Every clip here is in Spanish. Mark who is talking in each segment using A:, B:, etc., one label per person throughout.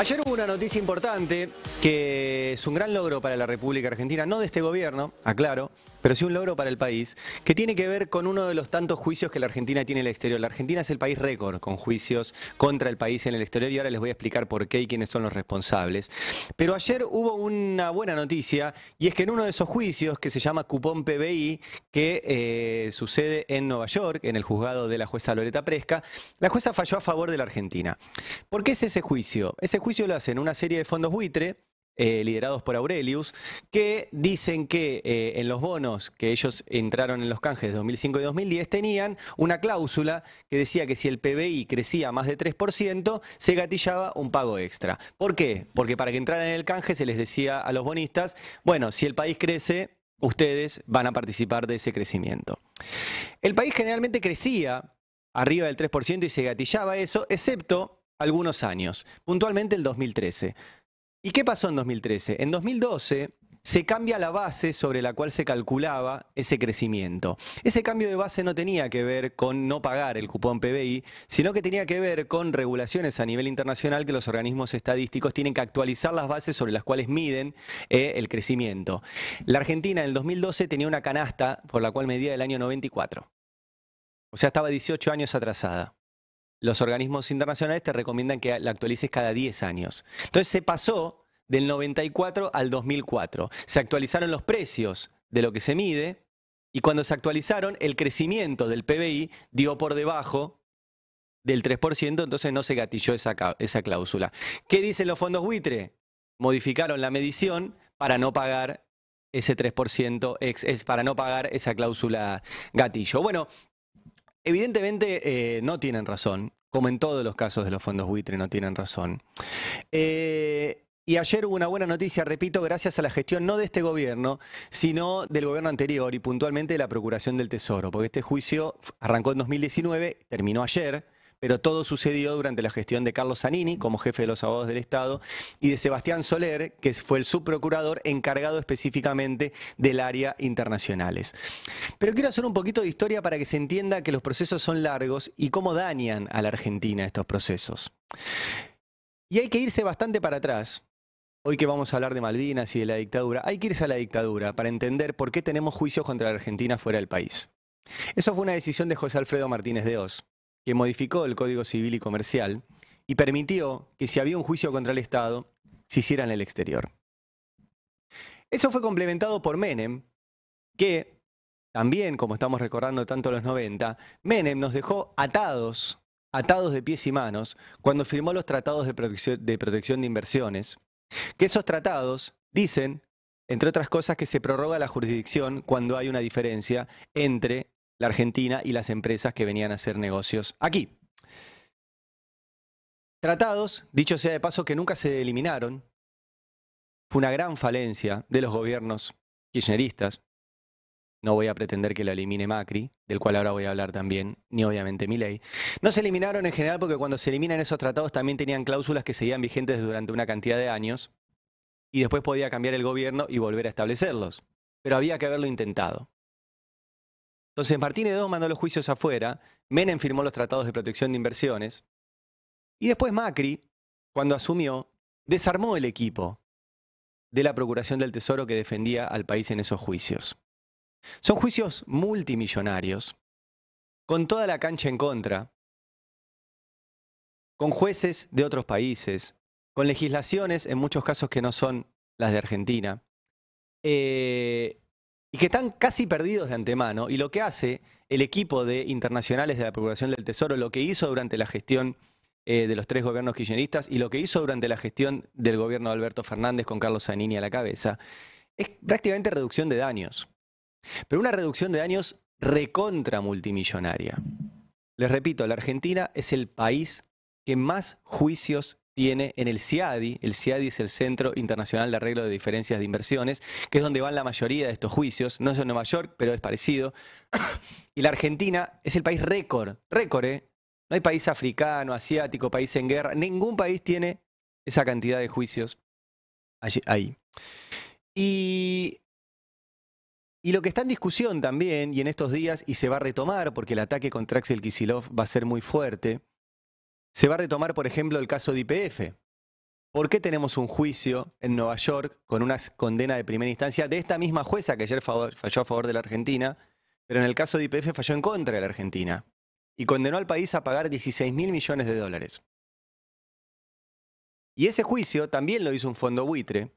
A: Ayer hubo una noticia importante que es un gran logro para la República Argentina, no de este gobierno, aclaro, pero sí un logro para el país, que tiene que ver con uno de los tantos juicios que la Argentina tiene en el exterior. La Argentina es el país récord con juicios contra el país en el exterior y ahora les voy a explicar por qué y quiénes son los responsables. Pero ayer hubo una buena noticia y es que en uno de esos juicios que se llama Cupón PBI, que eh, sucede en Nueva York, en el juzgado de la jueza Loreta Presca, la jueza falló a favor de la Argentina. ¿Por qué es ese juicio? Ese juicio lo hacen una serie de fondos buitre eh, liderados por Aurelius, que dicen que eh, en los bonos que ellos entraron en los canjes de 2005 y 2010 tenían una cláusula que decía que si el PBI crecía más de 3%, se gatillaba un pago extra. ¿Por qué? Porque para que entraran en el canje se les decía a los bonistas, bueno, si el país crece, ustedes van a participar de ese crecimiento. El país generalmente crecía arriba del 3% y se gatillaba eso, excepto algunos años, puntualmente el 2013. ¿Y qué pasó en 2013? En 2012 se cambia la base sobre la cual se calculaba ese crecimiento. Ese cambio de base no tenía que ver con no pagar el cupón PBI, sino que tenía que ver con regulaciones a nivel internacional que los organismos estadísticos tienen que actualizar las bases sobre las cuales miden eh, el crecimiento. La Argentina en el 2012 tenía una canasta por la cual medía el año 94. O sea, estaba 18 años atrasada los organismos internacionales te recomiendan que la actualices cada 10 años. Entonces se pasó del 94 al 2004. Se actualizaron los precios de lo que se mide y cuando se actualizaron el crecimiento del PBI dio por debajo del 3%, entonces no se gatilló esa, esa cláusula. ¿Qué dicen los fondos buitre? Modificaron la medición para no pagar ese 3% es para no pagar esa cláusula gatillo. Bueno, Evidentemente eh, no tienen razón, como en todos los casos de los fondos buitre no tienen razón. Eh, y ayer hubo una buena noticia, repito, gracias a la gestión no de este gobierno, sino del gobierno anterior y puntualmente de la Procuración del Tesoro, porque este juicio arrancó en 2019, terminó ayer, pero todo sucedió durante la gestión de Carlos Zanini como jefe de los abogados del Estado y de Sebastián Soler, que fue el subprocurador encargado específicamente del área internacionales. Pero quiero hacer un poquito de historia para que se entienda que los procesos son largos y cómo dañan a la Argentina estos procesos. Y hay que irse bastante para atrás, Hoy que vamos a hablar de Malvinas y de la dictadura, hay que irse a la dictadura para entender por qué tenemos juicios contra la Argentina fuera del país. Eso fue una decisión de José Alfredo Martínez de Oz, modificó el Código Civil y Comercial y permitió que si había un juicio contra el Estado, se hiciera en el exterior. Eso fue complementado por Menem, que también, como estamos recordando tanto los 90, Menem nos dejó atados, atados de pies y manos, cuando firmó los tratados de protección de, protección de inversiones, que esos tratados dicen, entre otras cosas, que se prorroga la jurisdicción cuando hay una diferencia entre la Argentina y las empresas que venían a hacer negocios aquí. Tratados, dicho sea de paso, que nunca se eliminaron. Fue una gran falencia de los gobiernos kirchneristas. No voy a pretender que la elimine Macri, del cual ahora voy a hablar también, ni obviamente mi ley. No se eliminaron en general porque cuando se eliminan esos tratados también tenían cláusulas que seguían vigentes durante una cantidad de años y después podía cambiar el gobierno y volver a establecerlos. Pero había que haberlo intentado. Entonces Martínez II mandó los juicios afuera, Menem firmó los tratados de protección de inversiones y después Macri, cuando asumió, desarmó el equipo de la Procuración del Tesoro que defendía al país en esos juicios. Son juicios multimillonarios, con toda la cancha en contra, con jueces de otros países, con legislaciones en muchos casos que no son las de Argentina, eh, y que están casi perdidos de antemano. Y lo que hace el equipo de internacionales de la Procuración del Tesoro, lo que hizo durante la gestión eh, de los tres gobiernos kirchneristas y lo que hizo durante la gestión del gobierno de Alberto Fernández con Carlos Zanini a la cabeza, es prácticamente reducción de daños. Pero una reducción de daños recontra multimillonaria. Les repito, la Argentina es el país que más juicios tiene en el CIADI, el CIADI es el Centro Internacional de Arreglo de Diferencias de Inversiones, que es donde van la mayoría de estos juicios, no es en Nueva York, pero es parecido, y la Argentina es el país récord, récord, ¿eh? No hay país africano, asiático, país en guerra, ningún país tiene esa cantidad de juicios ahí. Y, y lo que está en discusión también, y en estos días, y se va a retomar, porque el ataque contra Axel Kisilov va a ser muy fuerte, se va a retomar, por ejemplo, el caso de IPF. ¿Por qué tenemos un juicio en Nueva York con una condena de primera instancia de esta misma jueza que ayer falló a favor de la Argentina, pero en el caso de IPF falló en contra de la Argentina y condenó al país a pagar 16 mil millones de dólares? Y ese juicio también lo hizo un fondo buitre,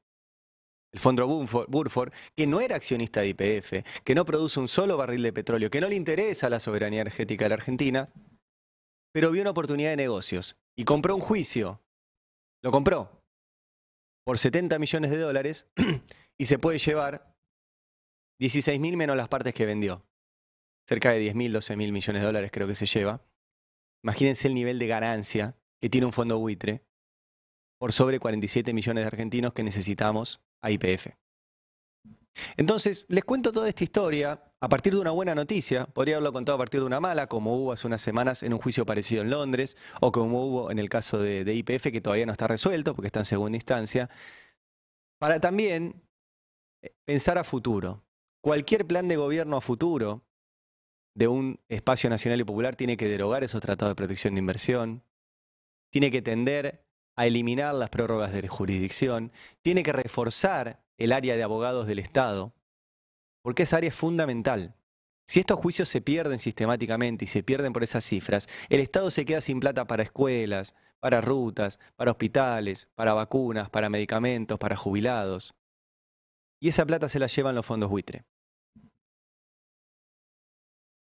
A: el fondo Burford, que no era accionista de IPF, que no produce un solo barril de petróleo, que no le interesa la soberanía energética de la Argentina, pero vio una oportunidad de negocios y compró un juicio. Lo compró por 70 millones de dólares y se puede llevar 16 mil menos las partes que vendió. Cerca de 10 mil, 12 mil millones de dólares creo que se lleva. Imagínense el nivel de ganancia que tiene un fondo buitre por sobre 47 millones de argentinos que necesitamos a IPF. Entonces, les cuento toda esta historia a partir de una buena noticia, podría haberlo contado a partir de una mala, como hubo hace unas semanas en un juicio parecido en Londres, o como hubo en el caso de IPF, que todavía no está resuelto porque está en segunda instancia, para también eh, pensar a futuro. Cualquier plan de gobierno a futuro de un espacio nacional y popular tiene que derogar esos tratados de protección de inversión, tiene que tender a eliminar las prórrogas de jurisdicción, tiene que reforzar el área de abogados del Estado, porque esa área es fundamental. Si estos juicios se pierden sistemáticamente y se pierden por esas cifras, el Estado se queda sin plata para escuelas, para rutas, para hospitales, para vacunas, para medicamentos, para jubilados. Y esa plata se la llevan los fondos buitre.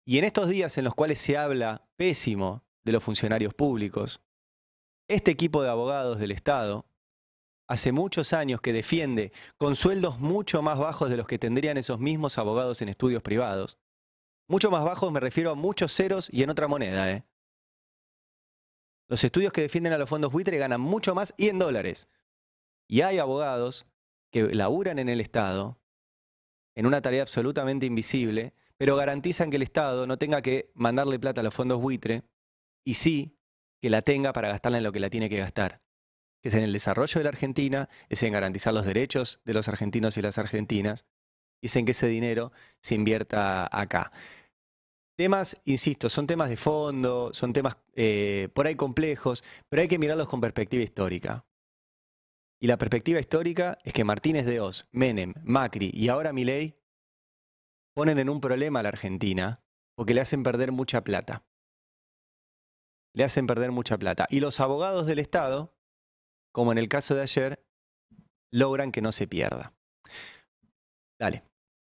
A: Y en estos días en los cuales se habla pésimo de los funcionarios públicos, este equipo de abogados del Estado hace muchos años que defiende con sueldos mucho más bajos de los que tendrían esos mismos abogados en estudios privados. Mucho más bajos me refiero a muchos ceros y en otra moneda, ¿eh? Los estudios que defienden a los fondos buitre ganan mucho más y en dólares. Y hay abogados que laburan en el Estado, en una tarea absolutamente invisible, pero garantizan que el Estado no tenga que mandarle plata a los fondos buitre y sí que la tenga para gastarla en lo que la tiene que gastar que es en el desarrollo de la Argentina, es en garantizar los derechos de los argentinos y las argentinas, y es en que ese dinero se invierta acá. Temas, insisto, son temas de fondo, son temas eh, por ahí complejos, pero hay que mirarlos con perspectiva histórica. Y la perspectiva histórica es que Martínez de Oz, Menem, Macri y ahora Milei ponen en un problema a la Argentina porque le hacen perder mucha plata. Le hacen perder mucha plata. Y los abogados del Estado, como en el caso de ayer, logran que no se pierda. Dale.